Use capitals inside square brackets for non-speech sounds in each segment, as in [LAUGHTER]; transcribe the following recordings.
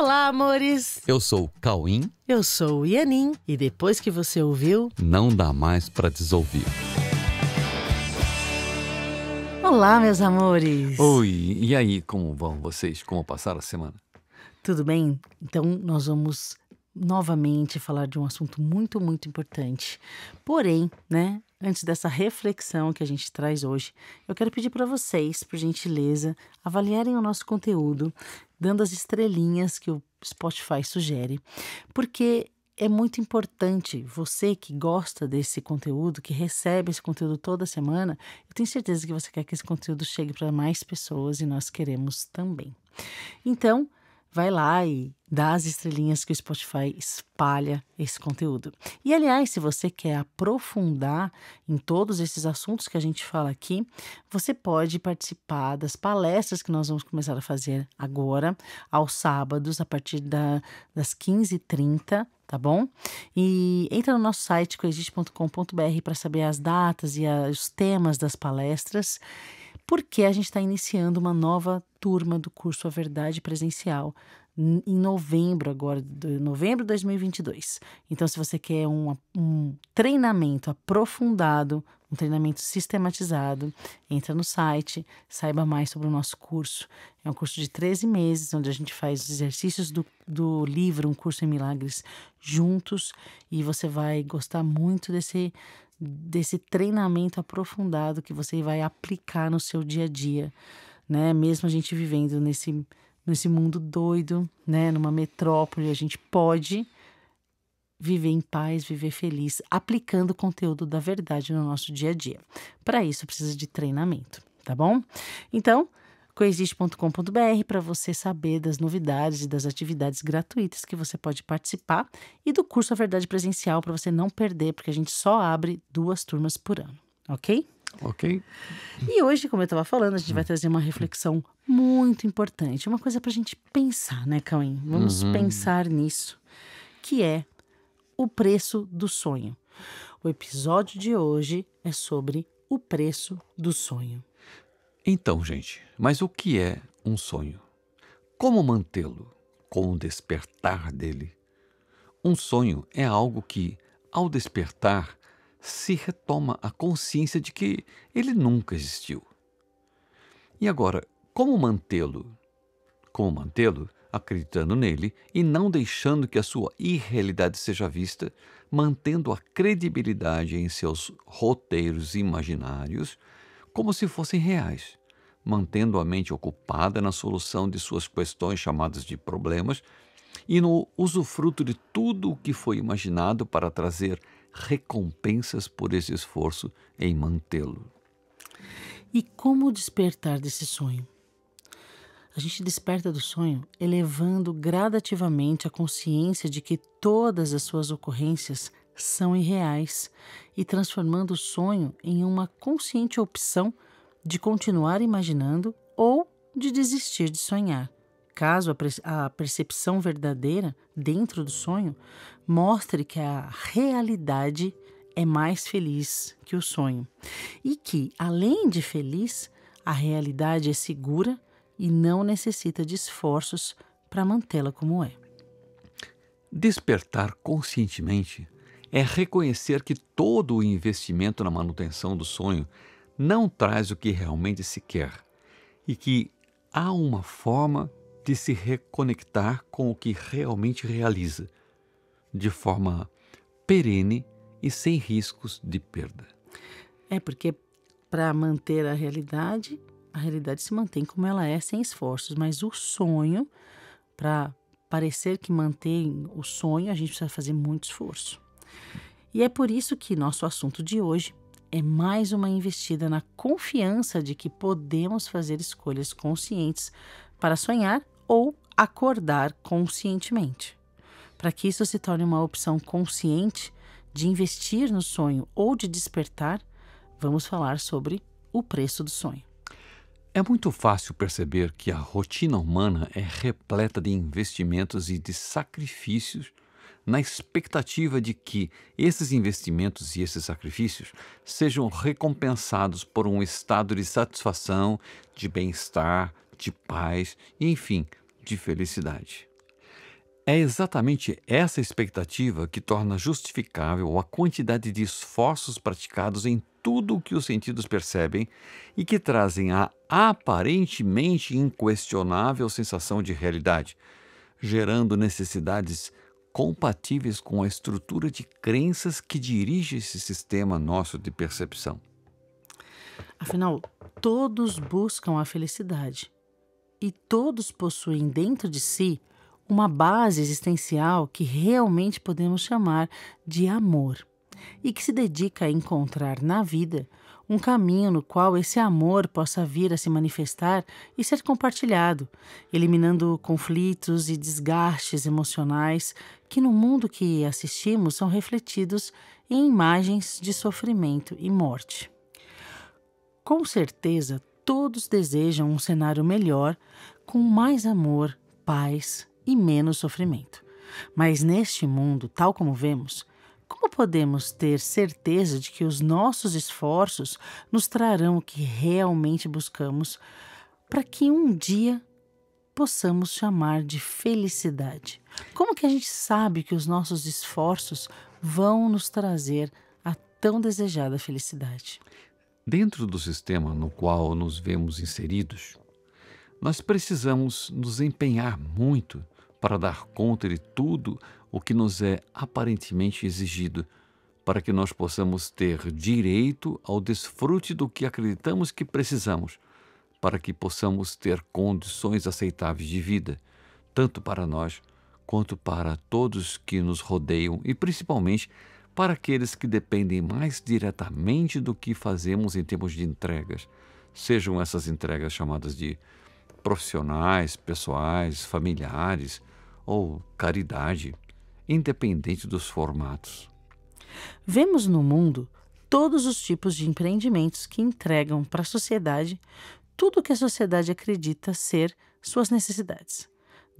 Olá, amores! Eu sou o Cauim. Eu sou o Ianin. E depois que você ouviu, não dá mais para desouvir. Olá, meus amores! Oi, e aí, como vão vocês? Como passaram a semana? Tudo bem? Então, nós vamos novamente falar de um assunto muito, muito importante. Porém, né, Antes dessa reflexão que a gente traz hoje, eu quero pedir para vocês, por gentileza, avaliarem o nosso conteúdo, dando as estrelinhas que o Spotify sugere, porque é muito importante você que gosta desse conteúdo, que recebe esse conteúdo toda semana, eu tenho certeza que você quer que esse conteúdo chegue para mais pessoas e nós queremos também. Então, vai lá e dá as estrelinhas que o Spotify espalha esse conteúdo. E aliás, se você quer aprofundar em todos esses assuntos que a gente fala aqui, você pode participar das palestras que nós vamos começar a fazer agora, aos sábados, a partir da, das 15h30, tá bom? E entra no nosso site coexiste.com.br para saber as datas e a, os temas das palestras porque a gente está iniciando uma nova turma do curso A Verdade Presencial em novembro agora, de novembro de 2022. Então, se você quer um, um treinamento aprofundado, um treinamento sistematizado, entra no site, saiba mais sobre o nosso curso. É um curso de 13 meses, onde a gente faz os exercícios do, do livro Um Curso em Milagres juntos, e você vai gostar muito desse desse treinamento aprofundado que você vai aplicar no seu dia a dia, né? Mesmo a gente vivendo nesse nesse mundo doido, né, numa metrópole, a gente pode viver em paz, viver feliz, aplicando o conteúdo da verdade no nosso dia a dia. Para isso precisa de treinamento, tá bom? Então, coexiste.com.br para você saber das novidades e das atividades gratuitas que você pode participar e do curso A Verdade Presencial para você não perder, porque a gente só abre duas turmas por ano, ok? Ok. E hoje, como eu estava falando, a gente vai trazer uma reflexão muito importante, uma coisa para a gente pensar, né, Cauim? Vamos uhum. pensar nisso, que é o preço do sonho. O episódio de hoje é sobre o preço do sonho. Então, gente, mas o que é um sonho? Como mantê-lo? Como despertar dele? Um sonho é algo que, ao despertar, se retoma a consciência de que ele nunca existiu. E agora, como mantê-lo? Como mantê-lo? Acreditando nele e não deixando que a sua irrealidade seja vista, mantendo a credibilidade em seus roteiros imaginários como se fossem reais, mantendo a mente ocupada na solução de suas questões chamadas de problemas e no usufruto de tudo o que foi imaginado para trazer recompensas por esse esforço em mantê-lo. E como despertar desse sonho? A gente desperta do sonho elevando gradativamente a consciência de que todas as suas ocorrências são irreais e transformando o sonho em uma consciente opção de continuar imaginando ou de desistir de sonhar, caso a percepção verdadeira dentro do sonho mostre que a realidade é mais feliz que o sonho e que, além de feliz, a realidade é segura e não necessita de esforços para mantê-la como é. Despertar conscientemente é reconhecer que todo o investimento na manutenção do sonho não traz o que realmente se quer e que há uma forma de se reconectar com o que realmente realiza, de forma perene e sem riscos de perda. É porque para manter a realidade, a realidade se mantém como ela é, sem esforços, mas o sonho, para parecer que mantém o sonho, a gente precisa fazer muito esforço. E é por isso que nosso assunto de hoje é mais uma investida na confiança de que podemos fazer escolhas conscientes para sonhar ou acordar conscientemente. Para que isso se torne uma opção consciente de investir no sonho ou de despertar, vamos falar sobre o preço do sonho. É muito fácil perceber que a rotina humana é repleta de investimentos e de sacrifícios na expectativa de que esses investimentos e esses sacrifícios sejam recompensados por um estado de satisfação, de bem-estar, de paz e, enfim, de felicidade. É exatamente essa expectativa que torna justificável a quantidade de esforços praticados em tudo o que os sentidos percebem e que trazem a aparentemente inquestionável sensação de realidade, gerando necessidades compatíveis com a estrutura de crenças que dirige esse sistema nosso de percepção. Afinal, todos buscam a felicidade e todos possuem dentro de si uma base existencial que realmente podemos chamar de amor e que se dedica a encontrar na vida um caminho no qual esse amor possa vir a se manifestar e ser compartilhado, eliminando conflitos e desgastes emocionais que, no mundo que assistimos, são refletidos em imagens de sofrimento e morte. Com certeza, todos desejam um cenário melhor, com mais amor, paz e menos sofrimento. Mas neste mundo, tal como vemos, como podemos ter certeza de que os nossos esforços nos trarão o que realmente buscamos para que um dia possamos chamar de felicidade? Como que a gente sabe que os nossos esforços vão nos trazer a tão desejada felicidade? Dentro do sistema no qual nos vemos inseridos, nós precisamos nos empenhar muito para dar conta de tudo o que nos é aparentemente exigido para que nós possamos ter direito ao desfrute do que acreditamos que precisamos, para que possamos ter condições aceitáveis de vida, tanto para nós quanto para todos que nos rodeiam e principalmente para aqueles que dependem mais diretamente do que fazemos em termos de entregas, sejam essas entregas chamadas de profissionais, pessoais, familiares ou caridade independente dos formatos. Vemos no mundo todos os tipos de empreendimentos que entregam para a sociedade tudo o que a sociedade acredita ser suas necessidades.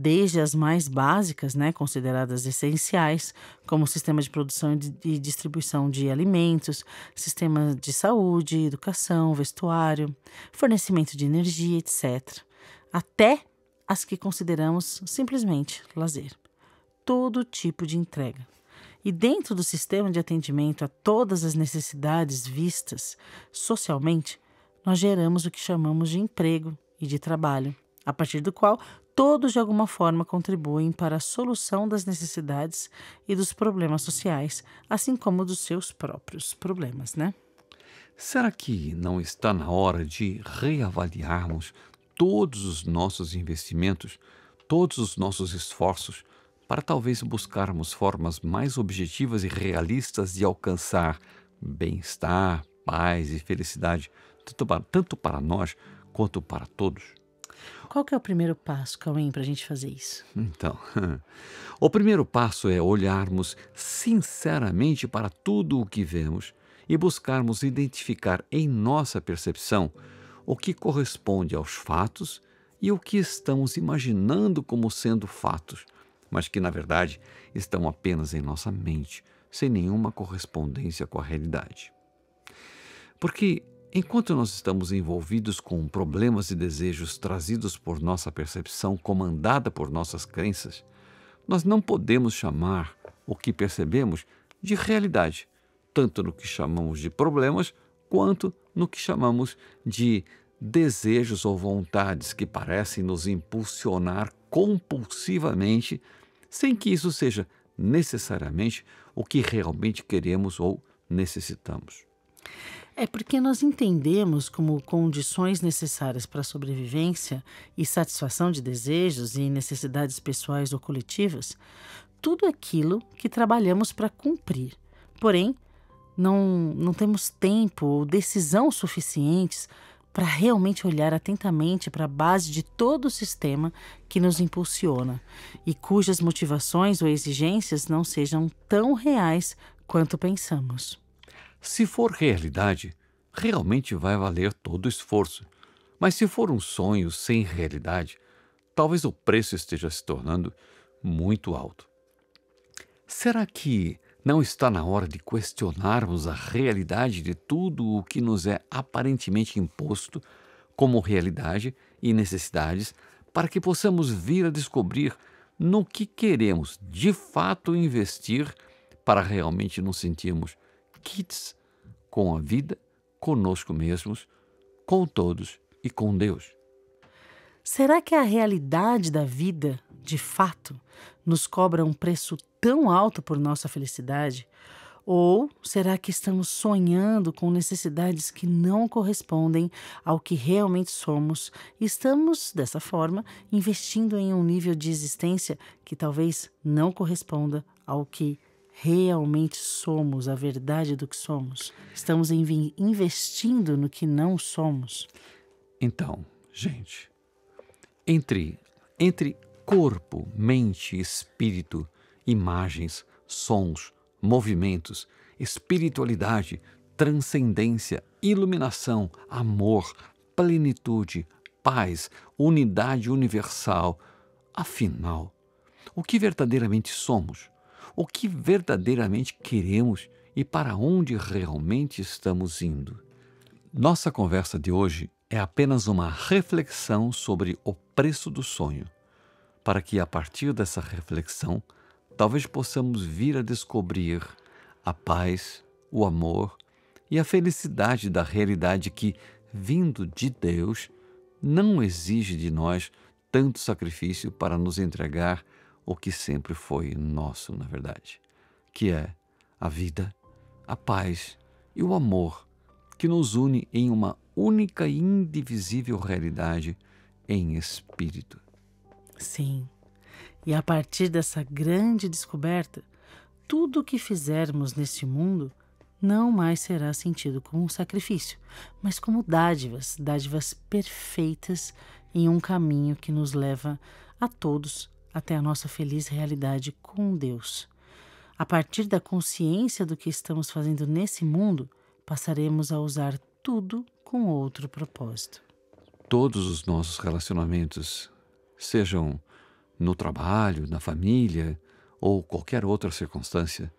Desde as mais básicas, né, consideradas essenciais, como sistema de produção e distribuição de alimentos, sistema de saúde, educação, vestuário, fornecimento de energia, etc., até as que consideramos simplesmente lazer todo tipo de entrega. E dentro do sistema de atendimento a todas as necessidades vistas socialmente, nós geramos o que chamamos de emprego e de trabalho, a partir do qual todos de alguma forma contribuem para a solução das necessidades e dos problemas sociais, assim como dos seus próprios problemas, né? Será que não está na hora de reavaliarmos todos os nossos investimentos, todos os nossos esforços para talvez buscarmos formas mais objetivas e realistas de alcançar bem-estar, paz e felicidade, tanto para, tanto para, nós quanto para todos. Qual que é o primeiro passo, Cauim, para a gente fazer isso? Então, [LAUGHS] o primeiro passo é olharmos sinceramente para tudo o que vemos e buscarmos identificar em nossa percepção o que corresponde aos fatos e o que estamos imaginando como sendo fatos mas que na verdade estão apenas em nossa mente, sem nenhuma correspondência com a realidade. Porque enquanto nós estamos envolvidos com problemas e desejos trazidos por nossa percepção, comandada por nossas crenças, nós não podemos chamar o que percebemos de realidade, tanto no que chamamos de problemas quanto no que chamamos de desejos ou vontades que parecem nos impulsionar compulsivamente, sem que isso seja necessariamente o que realmente queremos ou necessitamos. É porque nós entendemos como condições necessárias para a sobrevivência e satisfação de desejos e necessidades pessoais ou coletivas tudo aquilo que trabalhamos para cumprir. Porém, não, não temos tempo ou decisão suficientes para realmente olhar atentamente para a base de todo o sistema que nos impulsiona e cujas motivações ou exigências não sejam tão reais quanto pensamos. Se for realidade, realmente vai valer todo o esforço. Mas se for um sonho sem realidade, talvez o preço esteja se tornando muito alto. Será que não está na hora de questionarmos a realidade de tudo o que nos é aparentemente imposto como realidade e necessidades para que possamos vir a descobrir no que queremos de fato investir para realmente nos sentirmos kits com a vida, conosco mesmos, com todos e com Deus. Será que a realidade da vida, de fato, nos cobra um preço tão alto por nossa felicidade? Ou será que estamos sonhando com necessidades que não correspondem ao que realmente somos e estamos, dessa forma, investindo em um nível de existência que talvez não corresponda ao que realmente somos, a verdade do que somos? Estamos investindo no que não somos? Então, gente, entre, entre corpo, mente e espírito, imagens, sons, movimentos, espiritualidade, transcendência, iluminação, amor, plenitude, paz, unidade universal. Afinal, o que verdadeiramente somos? O que verdadeiramente queremos e para onde realmente estamos indo? Nossa conversa de hoje é apenas uma reflexão sobre o preço do sonho, para que a partir dessa reflexão talvez possamos vir a descobrir a paz, o amor e a felicidade da realidade que, vindo de Deus, não exige de nós tanto sacrifício para nos entregar o que sempre foi nosso, na verdade, que é a vida, a paz e o amor que nos une em uma única e indivisível realidade em espírito. Sim. E a partir dessa grande descoberta, tudo o que fizermos neste mundo não mais será sentido como um sacrifício, mas como dádivas, dádivas perfeitas em um caminho que nos leva a todos até a nossa feliz realidade com Deus. A partir da consciência do que estamos fazendo nesse mundo, passaremos a usar tudo com outro propósito. Todos os nossos relacionamentos, sejam no trabalho, na família ou qualquer outra circunstância,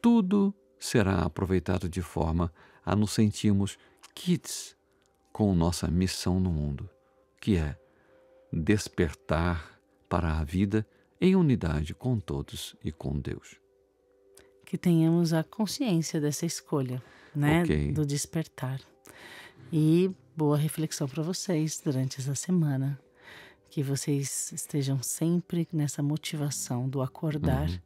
tudo será aproveitado de forma a nos sentirmos kits com nossa missão no mundo, que é despertar para a vida em unidade com todos e com Deus. Que tenhamos a consciência dessa escolha, né, okay. do despertar. E boa reflexão para vocês durante essa semana que vocês estejam sempre nessa motivação do acordar uhum.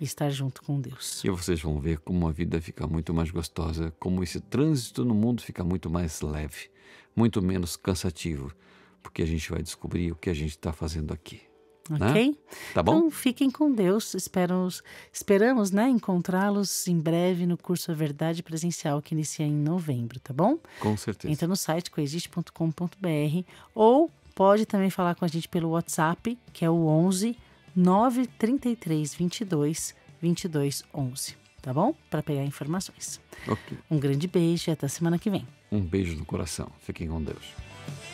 e estar junto com Deus. E vocês vão ver como a vida fica muito mais gostosa, como esse trânsito no mundo fica muito mais leve, muito menos cansativo, porque a gente vai descobrir o que a gente está fazendo aqui. Né? Ok? Né? Tá bom? Então fiquem com Deus. Esperamos, esperamos né, encontrá-los em breve no curso A Verdade Presencial que inicia em novembro, tá bom? Com certeza. Entra no site coexiste.com.br ou Pode também falar com a gente pelo WhatsApp, que é o 11 933 22 22 11, tá bom? Para pegar informações. Okay. Um grande beijo e até semana que vem. Um beijo no coração. Fiquem com Deus.